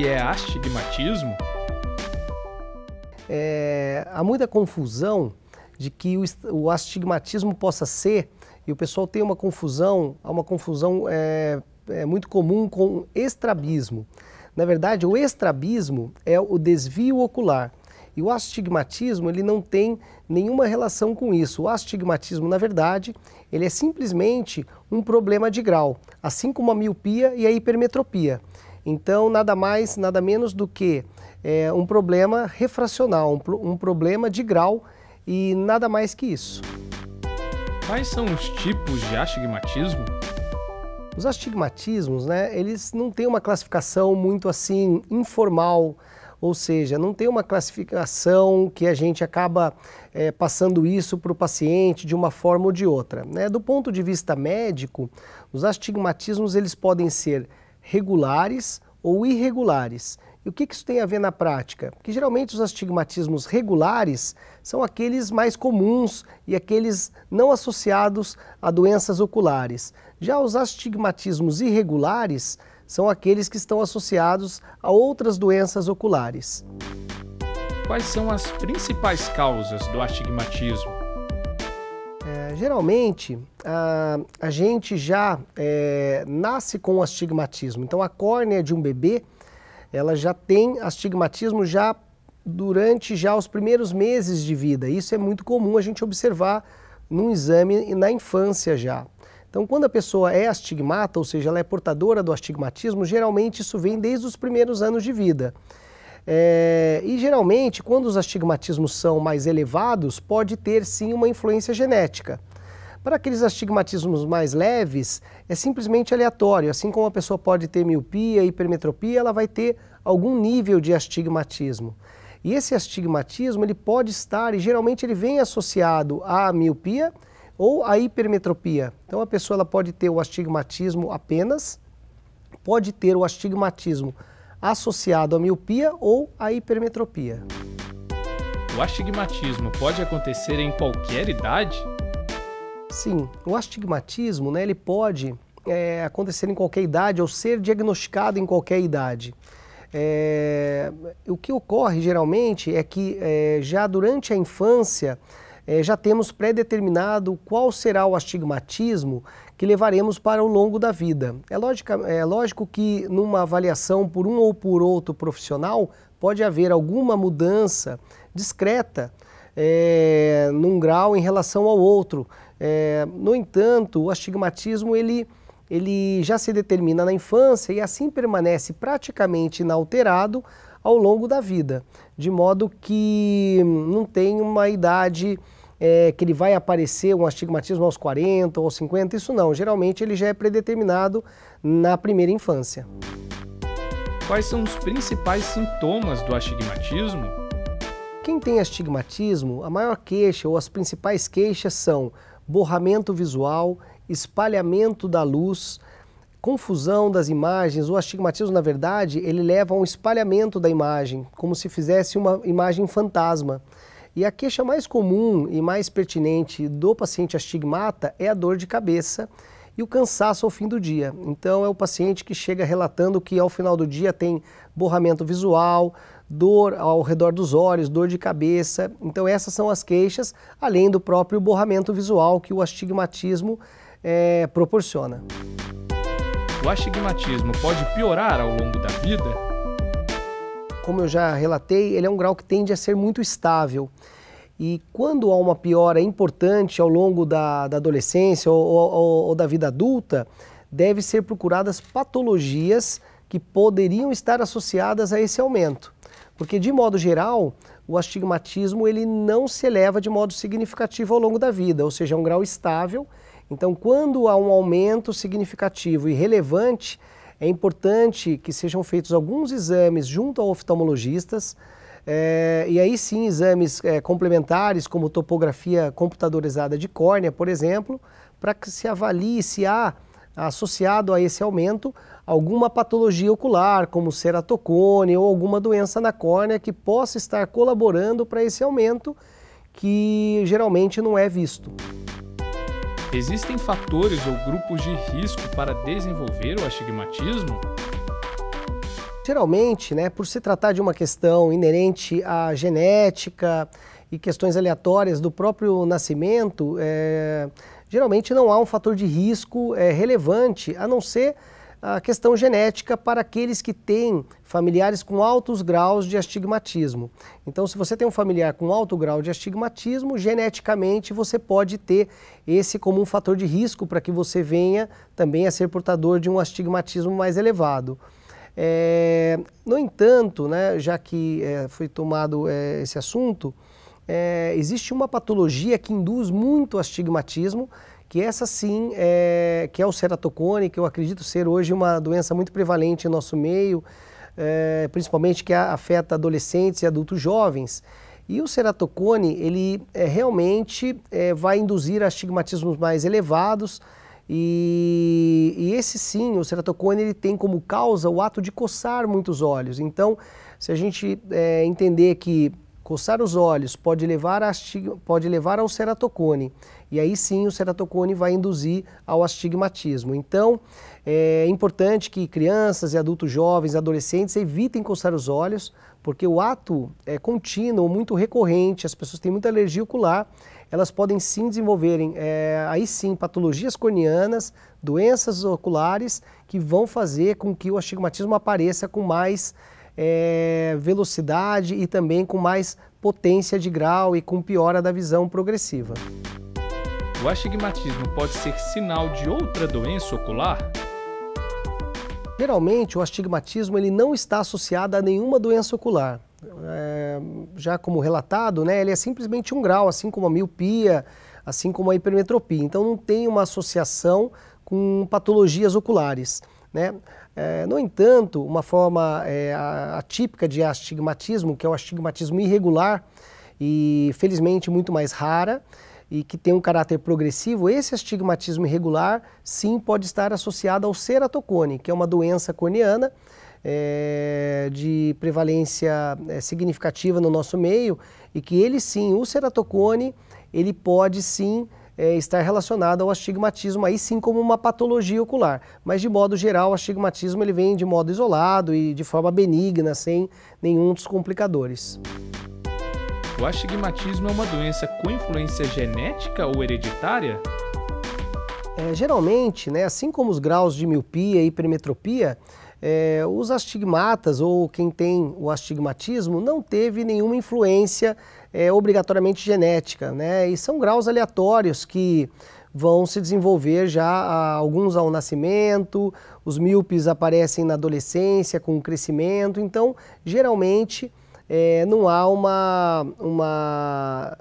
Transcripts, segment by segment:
que é astigmatismo? É, há muita confusão de que o, o, astigmatismo possa ser, e o pessoal tem uma confusão, há uma confusão é, é muito comum com estrabismo. Na verdade, o estrabismo é o desvio ocular. E o astigmatismo, ele não tem nenhuma relação com isso. O astigmatismo, na verdade, ele é simplesmente um problema de grau, assim como a miopia e a hipermetropia. Então, nada mais, nada menos do que é, um problema refracional, um, um problema de grau e nada mais que isso. Quais são os tipos de astigmatismo? Os astigmatismos, né, eles não têm uma classificação muito assim informal, ou seja, não tem uma classificação que a gente acaba é, passando isso para o paciente de uma forma ou de outra. Né? Do ponto de vista médico, os astigmatismos eles podem ser regulares ou irregulares. E o que, que isso tem a ver na prática? Porque geralmente os astigmatismos regulares são aqueles mais comuns e aqueles não associados a doenças oculares. Já os astigmatismos irregulares são aqueles que estão associados a outras doenças oculares. Quais são as principais causas do astigmatismo? geralmente a, a gente já é, nasce com astigmatismo. Então a córnea de um bebê ela já tem astigmatismo já durante já os primeiros meses de vida. Isso é muito comum a gente observar num exame na infância já. Então, quando a pessoa é astigmata, ou seja, ela é portadora do astigmatismo, geralmente isso vem desde os primeiros anos de vida. É, e geralmente, quando os astigmatismos são mais elevados, pode ter sim uma influência genética. Para aqueles astigmatismos mais leves, é simplesmente aleatório. Assim como a pessoa pode ter miopia, hipermetropia, ela vai ter algum nível de astigmatismo. E esse astigmatismo ele pode estar, e geralmente ele vem associado à miopia ou à hipermetropia. Então a pessoa ela pode ter o astigmatismo apenas, pode ter o astigmatismo associado à miopia ou à hipermetropia. O astigmatismo pode acontecer em qualquer idade? Sim, o astigmatismo né, ele pode é, acontecer em qualquer idade ou ser diagnosticado em qualquer idade. É, o que ocorre geralmente é que é, já durante a infância é, já temos pré-determinado qual será o astigmatismo que levaremos para o longo da vida. É, é lógico que numa avaliação por um ou por outro profissional pode haver alguma mudança discreta é, num grau em relação ao outro. É, no entanto, o astigmatismo ele, ele já se determina na infância e assim permanece praticamente inalterado ao longo da vida, de modo que não tem uma idade é, que ele vai aparecer um astigmatismo aos 40 ou 50, isso não. Geralmente ele já é predeterminado na primeira infância. Quais são os principais sintomas do astigmatismo quem tem astigmatismo, a maior queixa ou as principais queixas são borramento visual, espalhamento da luz, confusão das imagens. O astigmatismo, na verdade, ele leva a um espalhamento da imagem, como se fizesse uma imagem fantasma. E a queixa mais comum e mais pertinente do paciente astigmata é a dor de cabeça e o cansaço ao fim do dia. Então, é o paciente que chega relatando que ao final do dia tem borramento visual, dor ao redor dos olhos, dor de cabeça. Então, essas são as queixas, além do próprio borramento visual que o astigmatismo é, proporciona. O astigmatismo pode piorar ao longo da vida? Como eu já relatei, ele é um grau que tende a ser muito estável. E quando há uma piora importante ao longo da, da adolescência ou, ou, ou da vida adulta, deve ser procuradas patologias que poderiam estar associadas a esse aumento. Porque, de modo geral, o astigmatismo ele não se eleva de modo significativo ao longo da vida, ou seja, é um grau estável. Então, quando há um aumento significativo e relevante, é importante que sejam feitos alguns exames junto a oftalmologistas, é, e aí sim exames é, complementares, como topografia computadorizada de córnea, por exemplo, para que se avalie se há, associado a esse aumento, alguma patologia ocular, como ceratocone ou alguma doença na córnea que possa estar colaborando para esse aumento que geralmente não é visto. Existem fatores ou grupos de risco para desenvolver o astigmatismo? Geralmente, né, por se tratar de uma questão inerente à genética e questões aleatórias do próprio nascimento, é, geralmente não há um fator de risco é, relevante, a não ser a questão genética para aqueles que têm familiares com altos graus de astigmatismo. Então, se você tem um familiar com alto grau de astigmatismo, geneticamente você pode ter esse como um fator de risco para que você venha também a ser portador de um astigmatismo mais elevado. É, no entanto, né, já que é, foi tomado é, esse assunto, existe uma patologia que induz muito astigmatismo, que essa sim é, que é o ceratocone, que eu acredito ser hoje uma doença muito prevalente em nosso meio, é, principalmente que afeta adolescentes e adultos jovens. E o ceratocone, ele é, realmente é, vai induzir astigmatismos mais elevados e, e, esse sim, o ceratocone, ele tem como causa o ato de coçar muitos olhos. Então, se a gente é, entender que Coçar os olhos pode levar, a, pode levar ao ceratocone, e aí sim o ceratocone vai induzir ao astigmatismo. Então, é importante que crianças e adultos jovens, adolescentes evitem coçar os olhos, porque o ato é contínuo, muito recorrente, as pessoas têm muita alergia ocular, elas podem sim desenvolverem, é, aí sim, patologias corneanas, doenças oculares, que vão fazer com que o astigmatismo apareça com mais é, velocidade e também com mais potência de grau e com piora da visão progressiva. O astigmatismo pode ser sinal de outra doença ocular? Geralmente, o astigmatismo ele não está associado a nenhuma doença ocular. É, já como relatado, né, ele é simplesmente um grau, assim como a miopia, assim como a hipermetropia. Então, não tem uma associação com patologias oculares. Né? É, no entanto, uma forma é, atípica de astigmatismo, que é o astigmatismo irregular e felizmente muito mais rara, e que tem um caráter progressivo, esse astigmatismo irregular sim pode estar associado ao ceratocone, que é uma doença corneana é, de prevalência é, significativa no nosso meio e que ele sim, o ceratocone, ele pode sim é, estar relacionada ao astigmatismo, aí sim como uma patologia ocular. Mas de modo geral, o astigmatismo ele vem de modo isolado e de forma benigna, sem nenhum dos complicadores. O astigmatismo é uma doença com influência genética ou hereditária? É, geralmente, né, assim como os graus de miopia e hipermetropia, é, os astigmatas ou quem tem o astigmatismo não teve nenhuma influência é, obrigatoriamente genética, né? E são graus aleatórios que vão se desenvolver já alguns ao nascimento, os míopes aparecem na adolescência com o crescimento, então geralmente é, não há uma, uma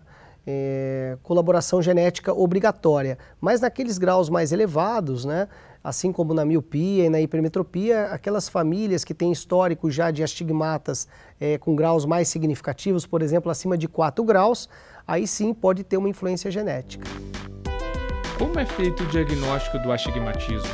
é, colaboração genética obrigatória, mas naqueles graus mais elevados, né? assim como na miopia e na hipermetropia, aquelas famílias que têm histórico já de astigmatas é, com graus mais significativos, por exemplo, acima de 4 graus, aí sim pode ter uma influência genética. Como é feito o diagnóstico do astigmatismo?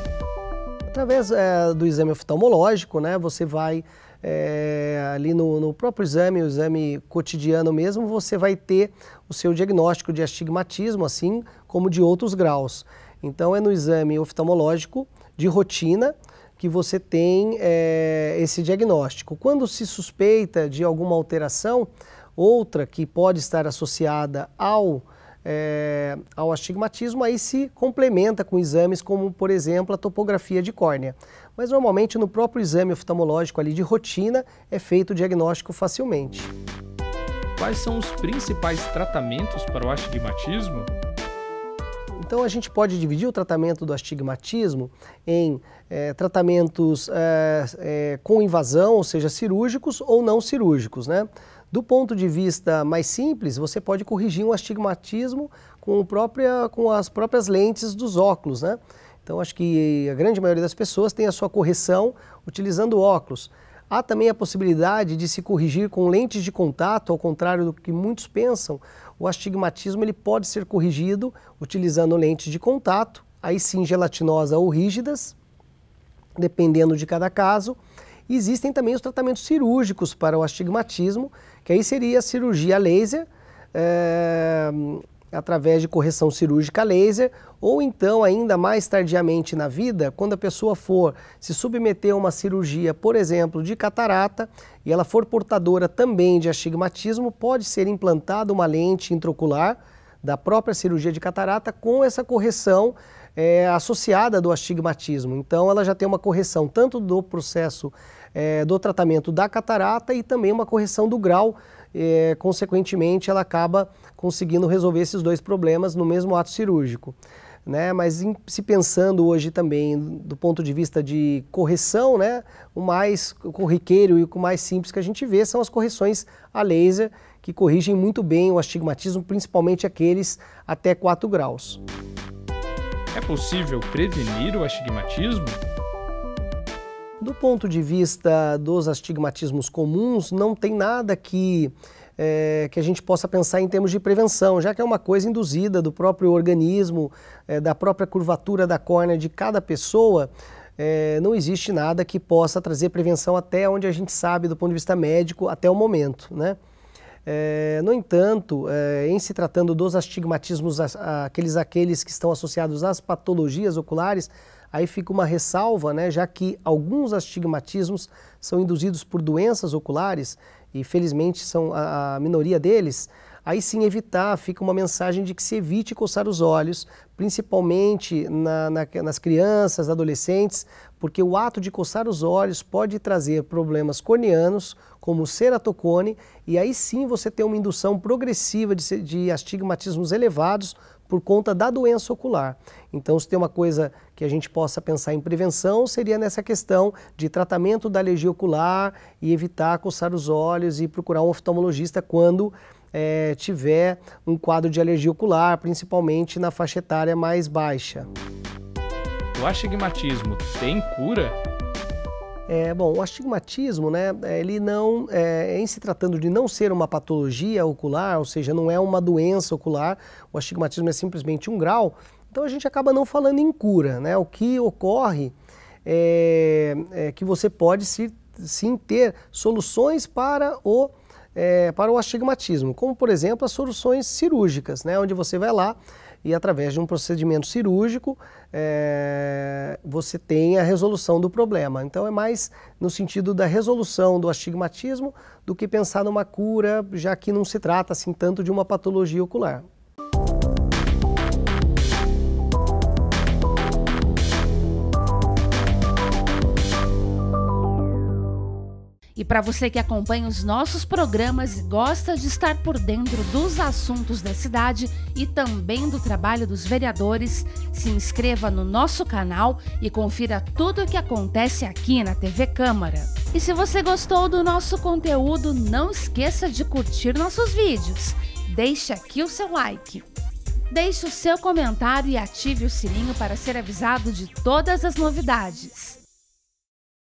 Através é, do exame oftalmológico, né, você vai é, ali no, no, próprio exame, o exame cotidiano mesmo, você vai ter o seu diagnóstico de astigmatismo, assim como de outros graus. Então é no exame oftalmológico de rotina que você tem é, esse diagnóstico. Quando se suspeita de alguma alteração, outra que pode estar associada ao, é, ao astigmatismo, aí se complementa com exames como, por exemplo, a topografia de córnea. Mas normalmente no próprio exame oftalmológico ali de rotina é feito o diagnóstico facilmente. Quais são os principais tratamentos para o astigmatismo? Então a gente pode dividir o tratamento do astigmatismo em é, tratamentos é, é, com invasão, ou seja, cirúrgicos ou não cirúrgicos, né? Do ponto de vista mais simples, você pode corrigir um astigmatismo com, própria, com as próprias lentes dos óculos, né? Então acho que a grande maioria das pessoas tem a sua correção utilizando óculos. Há também a possibilidade de se corrigir com lentes de contato, ao contrário do que muitos pensam, o astigmatismo ele pode ser corrigido utilizando lentes de contato, aí sim gelatinosa ou rígidas, dependendo de cada caso. existem também os tratamentos cirúrgicos para o astigmatismo, que aí seria a cirurgia laser, é através de correção cirúrgica laser, ou então, ainda mais tardiamente na vida, quando a pessoa for se submeter a uma cirurgia, por exemplo, de catarata, e ela for portadora também de astigmatismo, pode ser implantada uma lente intraocular da própria cirurgia de catarata com essa correção é, associada do astigmatismo. Então, ela já tem uma correção tanto do processo é, do tratamento da catarata e também uma correção do grau é, consequentemente ela acaba conseguindo resolver esses dois problemas no mesmo ato cirúrgico. Né? Mas em, se pensando hoje também do ponto de vista de correção, né? o mais corriqueiro e o mais simples que a gente vê são as correções a laser, que corrigem muito bem o astigmatismo, principalmente aqueles até 4 graus. É possível prevenir o astigmatismo? Do ponto de vista dos astigmatismos comuns, não tem nada que, é, que a gente possa pensar em termos de prevenção, já que é uma coisa induzida do próprio organismo, é, da própria curvatura da córnea de cada pessoa. É, não existe nada que possa trazer prevenção até onde a gente sabe do ponto de vista médico até o momento, né? É, no entanto, é, em se tratando dos astigmatismos, aqueles, aqueles que estão associados às patologias oculares, Aí fica uma ressalva, né, já que alguns astigmatismos são induzidos por doenças oculares e felizmente são a, a minoria deles. Aí sim evitar, fica uma mensagem de que se evite coçar os olhos, principalmente na, na, nas crianças, adolescentes, porque o ato de coçar os olhos pode trazer problemas corneanos, como ceratocone, e aí sim você tem uma indução progressiva de, de astigmatismos elevados, por conta da doença ocular. Então, se tem uma coisa que a gente possa pensar em prevenção, seria nessa questão de tratamento da alergia ocular e evitar coçar os olhos e procurar um oftalmologista quando é, tiver um quadro de alergia ocular, principalmente na faixa etária mais baixa. O astigmatismo tem cura? É, bom, o astigmatismo, né, é, ele não, é, em se tratando de não ser uma patologia ocular, ou seja, não é uma doença ocular, o astigmatismo é simplesmente um grau, então a gente acaba não falando em cura, né? O que ocorre é, é que você pode se, sim ter soluções para o, é, para o astigmatismo, como por exemplo as soluções cirúrgicas, né, onde você vai lá e através de um procedimento cirúrgico é, você tem a resolução do problema. Então é mais no sentido da resolução do astigmatismo do que pensar numa cura, já que não se trata assim tanto de uma patologia ocular. E para você que acompanha os nossos programas e gosta de estar por dentro dos assuntos da cidade e também do trabalho dos vereadores, se inscreva no nosso canal e confira tudo o que acontece aqui na TV Câmara. E se você gostou do nosso conteúdo, não esqueça de curtir nossos vídeos. Deixe aqui o seu like. Deixe o seu comentário e ative o sininho para ser avisado de todas as novidades.